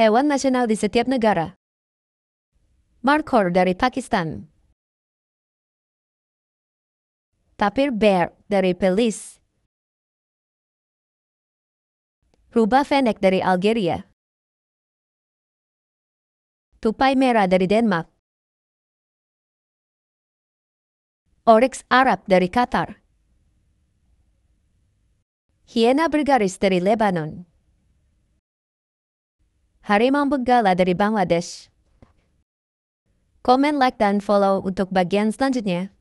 hewan nasional di setiap negara. Markhor dari Pakistan. Tapir bear dari Belize. Rubah fennec dari Algeria. Tupai merah dari Denmark. Oryx Arab dari Qatar. Hiena bergaris dari Lebanon. Harimau Benggala dari Bangladesh. Comment, like, dan follow untuk bagian selanjutnya.